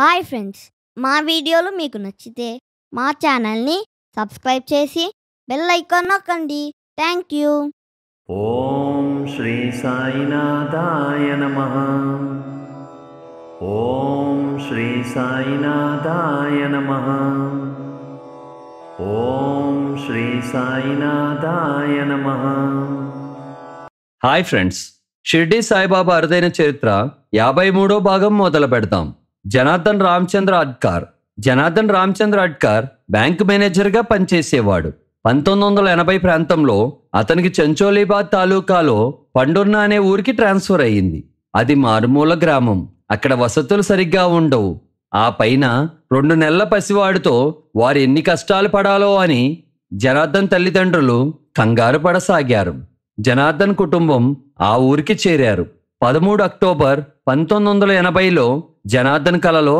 hi friends మా వీడియోలు మీకు నచ్చితే మా ఛానల్ని సబ్స్క్రైబ్ చేసి బెల్ ఐకాన్ నొక్కండి థ్యాంక్ యూ ఓం శ్రీ సాయినాథాయ నమ ఓం శ్రీ సాయినాథాయ నమ ఓం శ్రీ సాయినాథాయ నమ హాయ్ ఫ్రెండ్స్ షిర్డీ సాయిబాబా అరుదైన చరిత్ర యాభై మూడో భాగం మొదలు పెడతాం జనార్దన్ రామచంద్ర అడ్కార్ జనార్దన్ రామచంద్ర అడ్కార్ బ్యాంకు మేనేజర్గా పనిచేసేవాడు పంతొమ్మిది వందల ఎనభై ప్రాంతంలో అతనికి చంచోలీబాద్ తాలూకాలో పండున్న అనే ఊరికి ట్రాన్స్ఫర్ అయ్యింది అది మారుమూల గ్రామం అక్కడ వసతులు సరిగ్గా ఉండవు ఆ పైన రెండు నెలల పసివాడితో వారు ఎన్ని కష్టాలు పడాలో అని జనార్దన్ తల్లిదండ్రులు కంగారు పడసాగారు జనార్దన్ కుటుంబం ఆ ఊరికి చేరారు పదమూడు అక్టోబర్ పంతొమ్మిది వందల ఎనభైలో జనార్దన్ కలలో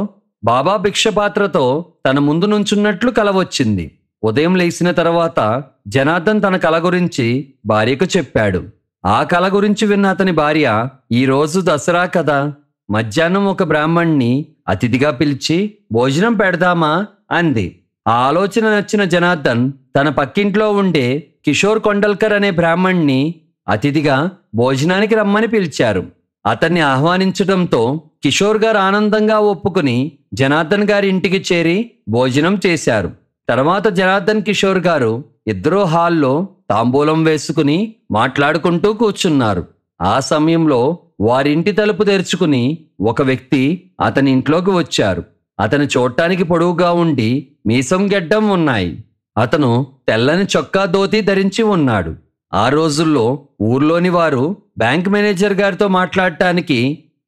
బాబా భిక్షపాత్రతో తన ముందు నుంచున్నట్లు కల వచ్చింది ఉదయం లేచిన తర్వాత జనార్దన్ తన కల గురించి భార్యకు చెప్పాడు ఆ కల గురించి విన్న అతని భార్య ఈరోజు దసరా కదా మధ్యాహ్నం ఒక బ్రాహ్మణ్ణి అతిథిగా పిలిచి భోజనం పెడదామా అంది ఆ ఆలోచన నచ్చిన జనార్దన్ తన పక్కింట్లో ఉండే కిషోర్ కొండల్కర్ అనే బ్రాహ్మణ్ణి అతిథిగా భోజనానికి రమ్మని పిలిచారు అతన్ని ఆహ్వానించడంతో కిషోర్ గారు ఆనందంగా ఒప్పుకుని జనార్దన్ గారి ఇంటికి చేరి భోజనం చేశారు తర్వాత జనార్దన్ కిషోర్ గారు ఇద్దరూ హాల్లో తాంబూలం వేసుకుని మాట్లాడుకుంటూ కూర్చున్నారు ఆ సమయంలో వారింటి తలుపు తెరుచుకుని ఒక వ్యక్తి అతని ఇంట్లోకి వచ్చారు అతను చూడటానికి పొడవుగా ఉండి మీసం గెడ్డం ఉన్నాయి అతను తెల్లని చొక్కా దోతి ధరించి ఉన్నాడు ఆ రోజుల్లో ఊర్లోని వారు బ్యాంక్ మేనేజర్ గారితో మాట్లాడటానికి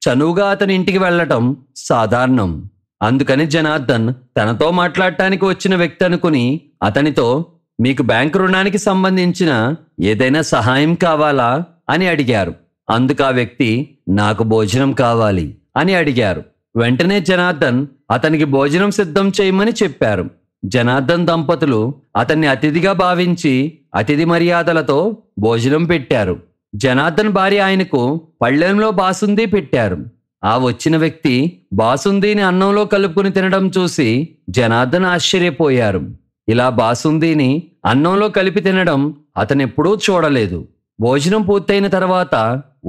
చనువుగా అతని ఇంటికి వెళ్ళటం సాధారణం అందుకని జనార్దన్ తనతో మాట్లాడటానికి వచ్చిన వ్యక్తి అనుకుని అతనితో మీకు బ్యాంక్ రుణానికి సంబంధించిన ఏదైనా సహాయం కావాలా అని అడిగారు అందుకు ఆ వ్యక్తి నాకు భోజనం కావాలి అని అడిగారు వెంటనే జనార్దన్ అతనికి భోజనం సిద్ధం చేయమని చెప్పారు జనార్దన్ దంపతులు అతన్ని అతిథిగా భావించి అతిథి మర్యాదలతో భోజనం పెట్టారు జనార్దన్ భార్య ఆయనకు పళ్ళెంలో బాసుంది పెట్టారు ఆ వచ్చిన వ్యక్తి బాసుందీని అన్నంలో కలుపుకుని తినడం చూసి జనార్దన్ ఆశ్చర్యపోయారు ఇలా బాసుందీని అన్నంలో కలిపి తినడం అతనెప్పుడూ చూడలేదు భోజనం పూర్తయిన తర్వాత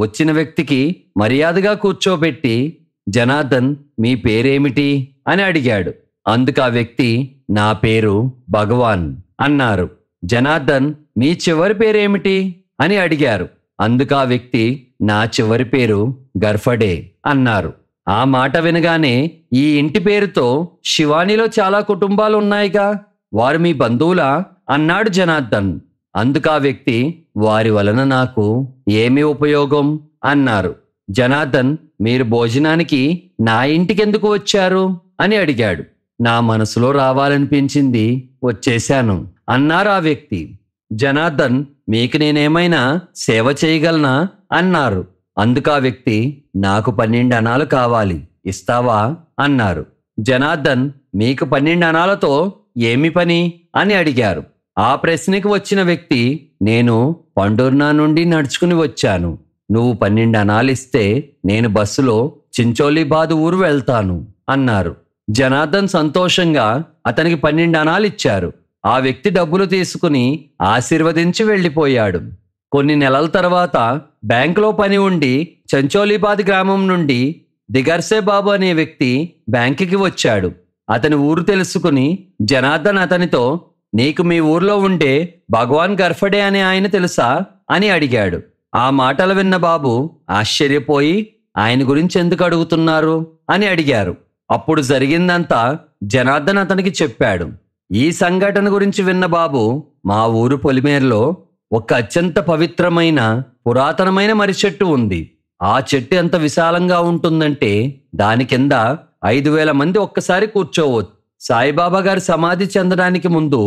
వచ్చిన వ్యక్తికి మర్యాదగా కూర్చోబెట్టి జనార్దన్ మీ పేరేమిటి అని అడిగాడు అందుకు ఆ వ్యక్తి నా పేరు భగవాన్ అన్నారు జనార్దన్ నీ చివరి పేరేమిటి అని అడిగారు అందుకు ఆ వ్యక్తి నా చివరి పేరు గర్ఫడే అన్నారు ఆ మాట వినగానే ఈ ఇంటి పేరుతో శివానిలో చాలా కుటుంబాలు ఉన్నాయిగా వారు మీ బంధువులా అన్నాడు జనార్దన్ అందుకు ఆ వ్యక్తి వారి వలన నాకు ఏమి ఉపయోగం అన్నారు జనార్దన్ మీరు భోజనానికి నా ఇంటికెందుకు వచ్చారు అని అడిగాడు నా మనసులో రావాలనిపించింది వచ్చేశాను అన్నారు ఆ వ్యక్తి జనార్దన్ మీకు నేనేమైనా సేవ చేయగలనా అన్నారు అందుకు ఆ వ్యక్తి నాకు పన్నెండు అనాలు కావాలి ఇస్తావా అన్నారు జనార్దన్ మీకు పన్నెండు అనాలతో ఏమి పని అని అడిగారు ఆ ప్రశ్నకి వచ్చిన వ్యక్తి నేను పండుర్నా నుండి నడుచుకుని వచ్చాను నువ్వు పన్నెండు అనాలిస్తే ఇస్తే నేను బస్సులో చించోలీబాద్ ఊరు వెళ్తాను అన్నారు జనార్దన్ సంతోషంగా అతనికి పన్నెండు అనాలిచ్చారు ఇచ్చారు ఆ వ్యక్తి డబ్బులు తీసుకుని ఆశీర్వదించి వెళ్ళిపోయాడు కొన్ని నెలల తర్వాత బ్యాంకులో పని ఉండి చంచోలీబాద్ గ్రామం నుండి దిగర్సే బాబు అనే వ్యక్తి బ్యాంకుకి వచ్చాడు అతని ఊరు తెలుసుకుని జనార్దన్ అతనితో నీకు మీ ఊర్లో ఉండే భగవాన్ గర్ఫడే అనే ఆయన తెలుసా అని అడిగాడు ఆ మాటలు విన్న బాబు ఆశ్చర్యపోయి ఆయన గురించి ఎందుకు అడుగుతున్నారు అని అడిగారు అప్పుడు జరిగిందంతా జనార్దన్ అతనికి చెప్పాడు ఈ సంఘటన గురించి విన్న బాబు మా ఊరు పొలిమేర్లో ఒక అత్యంత పవిత్రమైన పురాతనమైన మరిచెట్టు చెట్టు ఉంది ఆ చెట్టు ఎంత విశాలంగా ఉంటుందంటే దాని కింద ఐదు వేల మంది ఒక్కసారి కూర్చోవచ్చు సాయిబాబా గారి సమాధి చెందడానికి ముందు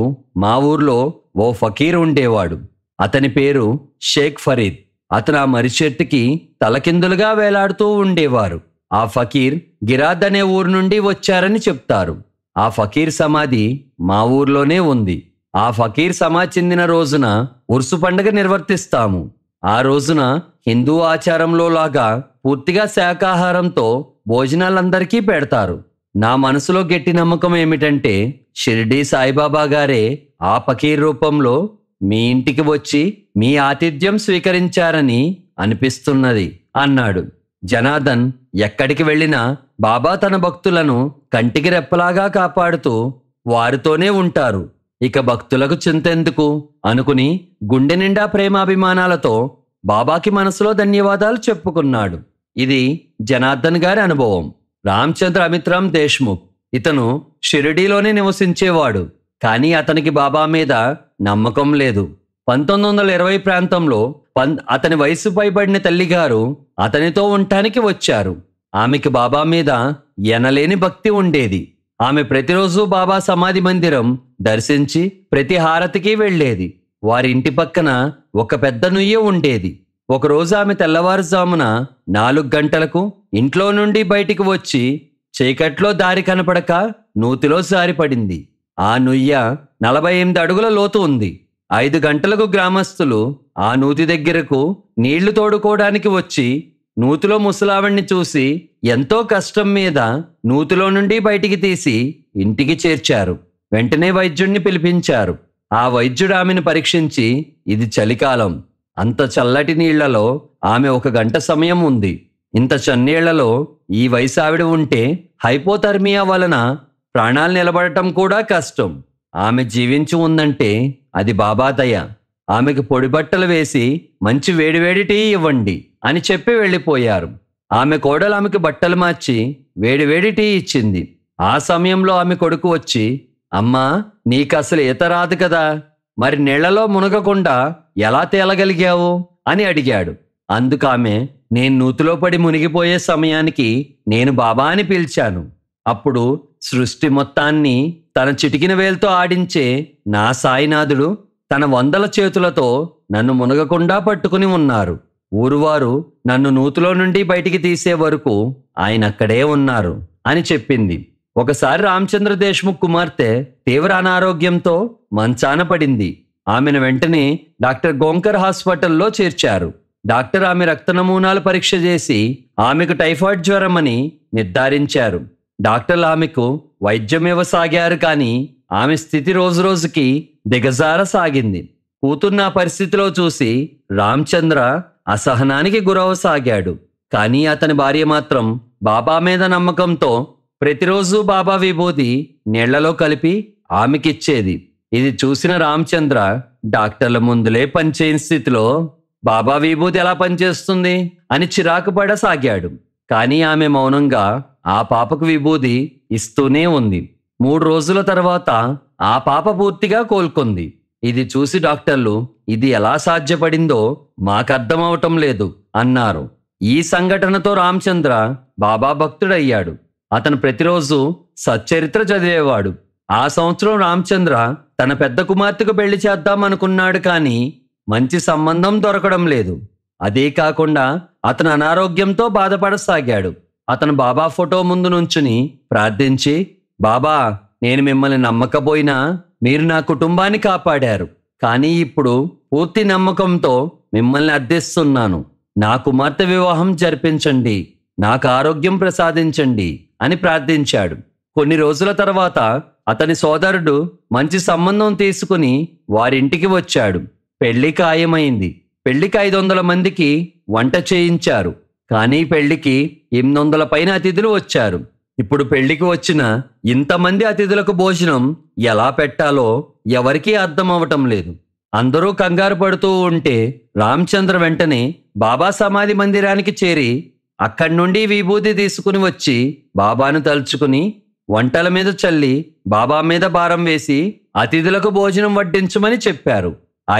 మా ఊర్లో ఓ ఫకీర్ ఉండేవాడు అతని పేరు షేక్ ఫరీద్ అతను ఆ మరిచెట్టుకి చెట్టుకి తలకిందులుగా వేలాడుతూ ఉండేవారు ఆ ఫకీర్ గిరాద్ అనే ఊరు నుండి వచ్చారని చెప్తారు ఆ ఫకీర్ సమాధి మా ఊర్లోనే ఉంది ఆ ఫకీర్ సమాధి చెందిన రోజున ఉర్సు పండుగ నిర్వర్తిస్తాము ఆ రోజున హిందూ ఆచారంలో లాగా పూర్తిగా శాకాహారంతో భోజనాలందరికీ పెడతారు నా మనసులో గట్టి నమ్మకం ఏమిటంటే షిర్డీ సాయిబాబా గారే ఆ ఫకీర్ రూపంలో మీ ఇంటికి వచ్చి మీ ఆతిథ్యం స్వీకరించారని అనిపిస్తున్నది అన్నాడు జనార్దన్ ఎక్కడికి వెళ్ళినా బాబా తన భక్తులను కంటికి రెప్పలాగా కాపాడుతూ వారితోనే ఉంటారు ఇక భక్తులకు చింతెందుకు అనుకుని గుండె నిండా ప్రేమాభిమానాలతో బాబాకి మనసులో ధన్యవాదాలు చెప్పుకున్నాడు ఇది జనార్దన్ గారి అనుభవం రామచంద్ర అమిత్రామ్ దేశ్ముఖ్ ఇతను షిరిడీలోనే నివసించేవాడు కానీ అతనికి బాబా మీద నమ్మకం లేదు పంతొమ్మిది వందల ఇరవై ప్రాంతంలో పన్ అతని వయసు పైబడిన తల్లిగారు అతనితో ఉండటానికి వచ్చారు ఆమెకి బాబా మీద ఎనలేని భక్తి ఉండేది ఆమె ప్రతిరోజు బాబా సమాధి మందిరం దర్శించి ప్రతి హారతికి వెళ్ళేది వారింటి పక్కన ఒక పెద్ద నుయ్య ఉండేది ఒకరోజు ఆమె తెల్లవారుజామున నాలుగు గంటలకు ఇంట్లో నుండి బయటికి వచ్చి చీకట్లో దారి కనపడక నూతిలో సారిపడింది ఆ నుయ్య నలభై ఎనిమిది అడుగుల లోతు ఉంది ఐదు గంటలకు గ్రామస్తులు ఆ నూతి దగ్గరకు నీళ్లు తోడుకోవడానికి వచ్చి నూతిలో ముసలావిణ్ణి చూసి ఎంతో కష్టం మీద నూతిలో నుండి బయటికి తీసి ఇంటికి చేర్చారు వెంటనే వైద్యుణ్ణి పిలిపించారు ఆ వైద్యుడు ఆమెను పరీక్షించి ఇది చలికాలం అంత చల్లటి నీళ్లలో ఆమె ఒక గంట సమయం ఉంది ఇంత చన్నీళ్లలో ఈ వయసు ఆవిడ ఉంటే హైపోథర్మియా వలన ప్రాణాలు నిలబడటం కూడా కష్టం ఆమె జీవించి ఉందంటే అది బాబాదయ ఆమెకు పొడి బట్టలు వేసి మంచి వేడివేడి టీ ఇవ్వండి అని చెప్పి వెళ్ళిపోయారు ఆమె కోడలు ఆమెకు బట్టలు మార్చి వేడివేడి టీ ఇచ్చింది ఆ సమయంలో ఆమె కొడుకు వచ్చి అమ్మా నీకు అసలు ఈత రాదు కదా మరి నీళ్లలో మునగకుండా ఎలా తేలగలిగావు అని అడిగాడు ఆమె నేను నూతిలో పడి మునిగిపోయే సమయానికి నేను బాబా అని పిలిచాను అప్పుడు సృష్టి మొత్తాన్ని తన చిటికిన వేలుతో ఆడించే నా సాయినాథుడు తన వందల చేతులతో నన్ను మునగకుండా పట్టుకుని ఉన్నారు ఊరువారు నన్ను నూతులో నుండి బయటికి తీసే వరకు ఆయన అక్కడే ఉన్నారు అని చెప్పింది ఒకసారి రామచంద్ర దేశ్ముఖ్ కుమార్తె తీవ్ర అనారోగ్యంతో మంచాన పడింది ఆమెను వెంటనే డాక్టర్ గోంకర్ హాస్పిటల్లో చేర్చారు డాక్టర్ ఆమె రక్త నమూనాలు పరీక్ష చేసి ఆమెకు టైఫాయిడ్ జ్వరం అని నిర్ధారించారు డాక్టర్లు ఆమెకు వైద్యం ఇవ్వసాగారు కానీ ఆమె స్థితి రోజురోజుకి సాగింది కూతున్న పరిస్థితిలో చూసి రామచంద్ర అసహనానికి గురవసాగాడు కానీ అతని భార్య మాత్రం బాబా మీద నమ్మకంతో ప్రతిరోజు బాబా విభూది నీళ్లలో కలిపి ఆమెకిచ్చేది ఇది చూసిన రామచంద్ర డాక్టర్ల ముందులే పనిచేయని స్థితిలో బాబా విభూతి ఎలా పనిచేస్తుంది అని చిరాకు పడసాగాడు కానీ ఆమె మౌనంగా ఆ పాపకు విభూది ఇస్తూనే ఉంది మూడు రోజుల తర్వాత ఆ పాప పూర్తిగా కోలుకుంది ఇది చూసి డాక్టర్లు ఇది ఎలా సాధ్యపడిందో మాకర్థమవటం లేదు అన్నారు ఈ సంఘటనతో రామచంద్ర బాబా భక్తుడయ్యాడు అతను ప్రతిరోజు సచ్చరిత్ర చదివేవాడు ఆ సంవత్సరం రామచంద్ర తన పెద్ద కుమార్తెకు పెళ్లి చేద్దామనుకున్నాడు కానీ మంచి సంబంధం దొరకడం లేదు అదే కాకుండా అతను అనారోగ్యంతో బాధపడసాగాడు అతను బాబా ఫోటో ముందు నుంచుని ప్రార్థించి బాబా నేను మిమ్మల్ని నమ్మకపోయినా మీరు నా కుటుంబాన్ని కాపాడారు కానీ ఇప్పుడు పూర్తి నమ్మకంతో మిమ్మల్ని అర్థిస్తున్నాను నా కుమార్తె వివాహం జరిపించండి నాకు ఆరోగ్యం ప్రసాదించండి అని ప్రార్థించాడు కొన్ని రోజుల తర్వాత అతని సోదరుడు మంచి సంబంధం తీసుకుని వారింటికి వచ్చాడు పెళ్లి ఖాయమైంది పెళ్లికి ఐదు వందల మందికి వంట చేయించారు కానీ పెళ్లికి ఎనిమిది వందల పైన అతిథులు వచ్చారు ఇప్పుడు పెళ్లికి వచ్చిన ఇంతమంది అతిథులకు భోజనం ఎలా పెట్టాలో ఎవరికీ అర్థం అవటం లేదు అందరూ కంగారు పడుతూ ఉంటే రామచంద్ర వెంటనే బాబా సమాధి మందిరానికి చేరి అక్కడి నుండి విభూతి తీసుకుని వచ్చి బాబాను తలుచుకుని వంటల మీద చల్లి బాబా మీద భారం వేసి అతిథులకు భోజనం వడ్డించమని చెప్పారు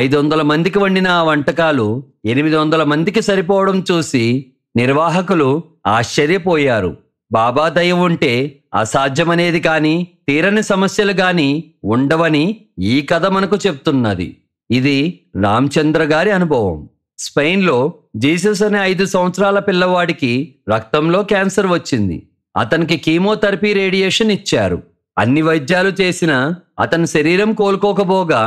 ఐదు వందల మందికి వండిన ఆ వంటకాలు ఎనిమిది వందల మందికి సరిపోవడం చూసి నిర్వాహకులు ఆశ్చర్యపోయారు బాబా దయ ఉంటే అసాధ్యమనేది కానీ తీరని సమస్యలు కానీ ఉండవని ఈ కథ మనకు చెప్తున్నది ఇది రామచంద్ర గారి అనుభవం స్పెయిన్లో జీసస్ అనే ఐదు సంవత్సరాల పిల్లవాడికి రక్తంలో క్యాన్సర్ వచ్చింది అతనికి కీమోథెరపీ రేడియేషన్ ఇచ్చారు అన్ని వైద్యాలు చేసినా అతని శరీరం కోలుకోకపోగా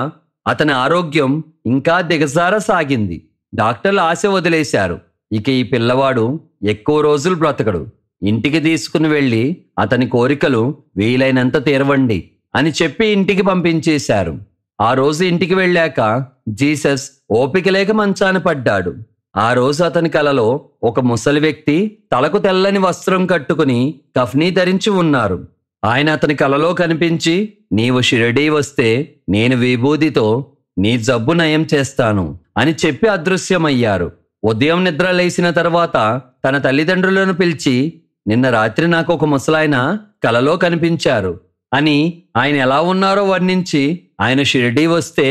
అతని ఆరోగ్యం ఇంకా దిగజార సాగింది డాక్టర్లు ఆశ వదిలేశారు ఇక ఈ పిల్లవాడు ఎక్కువ రోజులు బ్రతకడు ఇంటికి తీసుకుని వెళ్ళి అతని కోరికలు వీలైనంత తీరవండి అని చెప్పి ఇంటికి పంపించేశారు ఆ రోజు ఇంటికి వెళ్ళాక జీసస్ ఓపిక లేక మంచాన పడ్డాడు ఆ రోజు అతని కలలో ఒక ముసలి వ్యక్తి తలకు తెల్లని వస్త్రం కట్టుకుని కఫ్నీ ధరించి ఉన్నారు ఆయన అతని కలలో కనిపించి నీవు షిరడీ వస్తే నేను విభూదితో నీ జబ్బు నయం చేస్తాను అని చెప్పి అదృశ్యమయ్యారు ఉదయం నిద్ర లేసిన తర్వాత తన తల్లిదండ్రులను పిలిచి నిన్న రాత్రి నాకు ఒక ముసలాయన కలలో కనిపించారు అని ఆయన ఎలా ఉన్నారో వర్ణించి ఆయన షిరిడీ వస్తే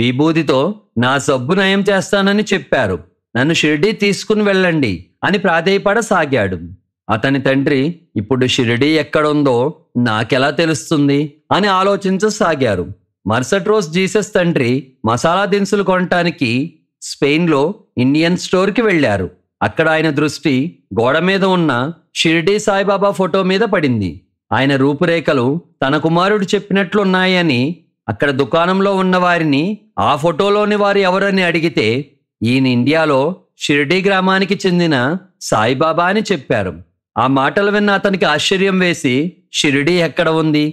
విభూతితో నా సబ్బు నయం చేస్తానని చెప్పారు నన్ను షిరిడీ తీసుకుని వెళ్ళండి అని ప్రాధేయపడసాగాడు అతని తండ్రి ఇప్పుడు షిరిడీ ఎక్కడుందో నాకెలా తెలుస్తుంది అని ఆలోచించసాగారు మరుసటి రోజు జీసస్ తండ్రి మసాలా దినుసులు కొనటానికి స్పెయిన్లో ఇండియన్ స్టోర్కి వెళ్ళారు అక్కడ ఆయన దృష్టి గోడ మీద ఉన్న షిరిడీ సాయిబాబా ఫోటో మీద పడింది ఆయన రూపురేఖలు తన కుమారుడు చెప్పినట్లున్నాయని అక్కడ దుకాణంలో ఉన్న వారిని ఆ ఫోటోలోని వారు ఎవరని అడిగితే ఈయన ఇండియాలో షిరిడీ గ్రామానికి చెందిన సాయిబాబా అని చెప్పారు ఆ మాటలు విన్న అతనికి ఆశ్చర్యం వేసి షిరిడీ ఎక్కడ ఉంది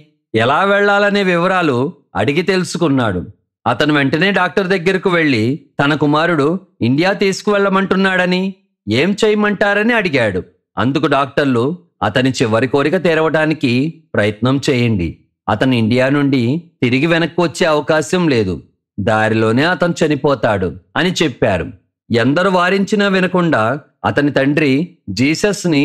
ఎలా వెళ్లాలనే వివరాలు అడిగి తెలుసుకున్నాడు అతను వెంటనే డాక్టర్ దగ్గరకు వెళ్ళి తన కుమారుడు ఇండియా తీసుకువెళ్ళమంటున్నాడని ఏం చేయమంటారని అడిగాడు అందుకు డాక్టర్లు అతని చివరి కోరిక తెరవడానికి ప్రయత్నం చేయండి అతను ఇండియా నుండి తిరిగి వెనక్కి వచ్చే అవకాశం లేదు దారిలోనే అతను చనిపోతాడు అని చెప్పారు ఎందరు వారించినా వినకుండా అతని తండ్రి జీసస్ని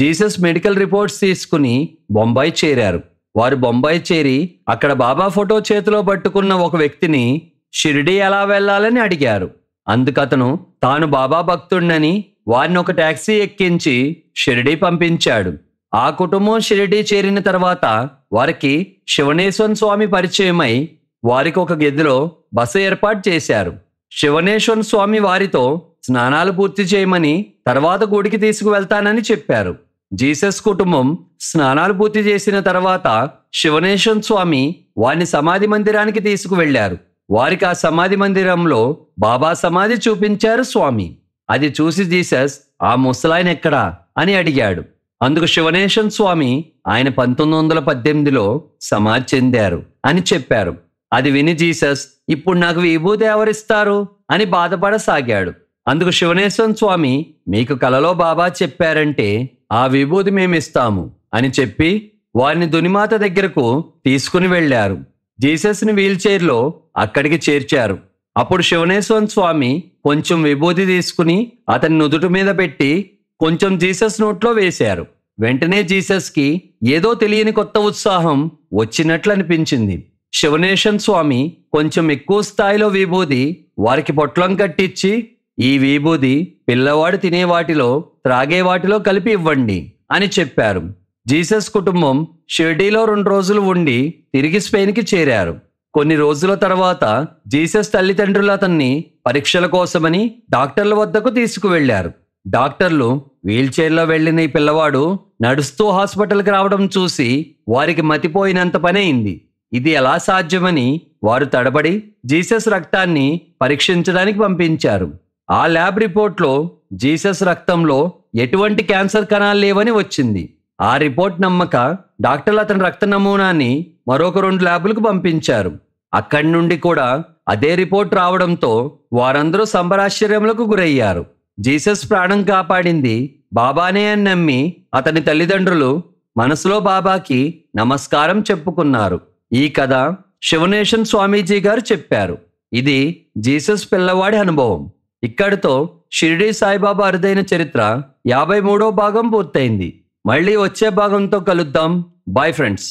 జీసస్ మెడికల్ రిపోర్ట్స్ తీసుకుని బొంబాయి చేరారు వారు బొంబాయి చేరి అక్కడ బాబా ఫోటో చేతిలో పట్టుకున్న ఒక వ్యక్తిని షిరిడి ఎలా వెళ్ళాలని అడిగారు అందుకతను తాను బాబా భక్తుడినని వారిని ఒక ట్యాక్సీ ఎక్కించి షిరిడీ పంపించాడు ఆ కుటుంబం షిరిడీ చేరిన తర్వాత వారికి శివనేశ్వర స్వామి పరిచయమై వారికి ఒక గదిలో బస ఏర్పాటు చేశారు శివనేశ్వర స్వామి వారితో స్నానాలు పూర్తి చేయమని తర్వాత గుడికి తీసుకువెళ్తానని చెప్పారు జీసస్ కుటుంబం స్నానాలు పూర్తి చేసిన తర్వాత శివనేశ్వర స్వామి వారిని సమాధి మందిరానికి తీసుకువెళ్లారు వారికి ఆ సమాధి మందిరంలో బాబా సమాధి చూపించారు స్వామి అది చూసి జీసస్ ఆ ముసలాయన ఎక్కడా అని అడిగాడు అందుకు శివనేశన్ స్వామి ఆయన పంతొమ్మిది వందల పద్దెనిమిదిలో సమాధి చెందారు అని చెప్పారు అది విని జీసస్ ఇప్పుడు నాకు విభూతి ఎవరిస్తారు అని బాధపడసాగాడు అందుకు శివనేశ్వర స్వామి మీకు కలలో బాబా చెప్పారంటే ఆ విభూతి మేమిస్తాము అని చెప్పి వారిని దునిమాత దగ్గరకు తీసుకుని వెళ్ళారు జీసస్ని వీల్చైర్లో అక్కడికి చేర్చారు అప్పుడు శివనేశ్వర స్వామి కొంచెం విభూతి తీసుకుని అతని నుదుటి మీద పెట్టి కొంచెం జీసస్ నోట్లో వేశారు వెంటనే జీసస్కి ఏదో తెలియని కొత్త ఉత్సాహం వచ్చినట్లు అనిపించింది శివనేశన్ స్వామి కొంచెం ఎక్కువ స్థాయిలో విభూది వారికి పొట్లం కట్టించి ఈ విభూది పిల్లవాడు తినే వాటిలో త్రాగే వాటిలో కలిపి ఇవ్వండి అని చెప్పారు జీసస్ కుటుంబం షిర్డీలో రెండు రోజులు ఉండి తిరిగి స్పెయిన్కి చేరారు కొన్ని రోజుల తర్వాత జీసస్ తల్లిదండ్రులు అతన్ని పరీక్షల కోసమని డాక్టర్ల వద్దకు తీసుకువెళ్లారు డాక్టర్లు వీల్చైర్లో వెళ్లిన ఈ పిల్లవాడు నడుస్తూ హాస్పిటల్కి రావడం చూసి వారికి మతిపోయినంత పనైంది ఇది ఎలా సాధ్యమని వారు తడబడి జీసస్ రక్తాన్ని పరీక్షించడానికి పంపించారు ఆ ల్యాబ్ రిపోర్ట్లో జీసస్ రక్తంలో ఎటువంటి క్యాన్సర్ కణాలు లేవని వచ్చింది ఆ రిపోర్ట్ నమ్మక డాక్టర్లు అతని రక్త నమూనాని మరొక రెండు ల్యాబులకు పంపించారు అక్కడి నుండి కూడా అదే రిపోర్ట్ రావడంతో వారందరూ సంబరాశ్చర్యములకు గురయ్యారు జీసస్ ప్రాణం కాపాడింది బాబానే అని నమ్మి అతని తల్లిదండ్రులు మనసులో బాబాకి నమస్కారం చెప్పుకున్నారు ఈ కథ శివనేషన్ స్వామీజీ గారు చెప్పారు ఇది జీసస్ పిల్లవాడి అనుభవం ఇక్కడితో షిరిడి సాయిబాబా అరుదైన చరిత్ర యాభై మూడో భాగం పూర్తయింది మళ్ళీ వచ్చే భాగంతో కలుద్దాం బాయ్ ఫ్రెండ్స్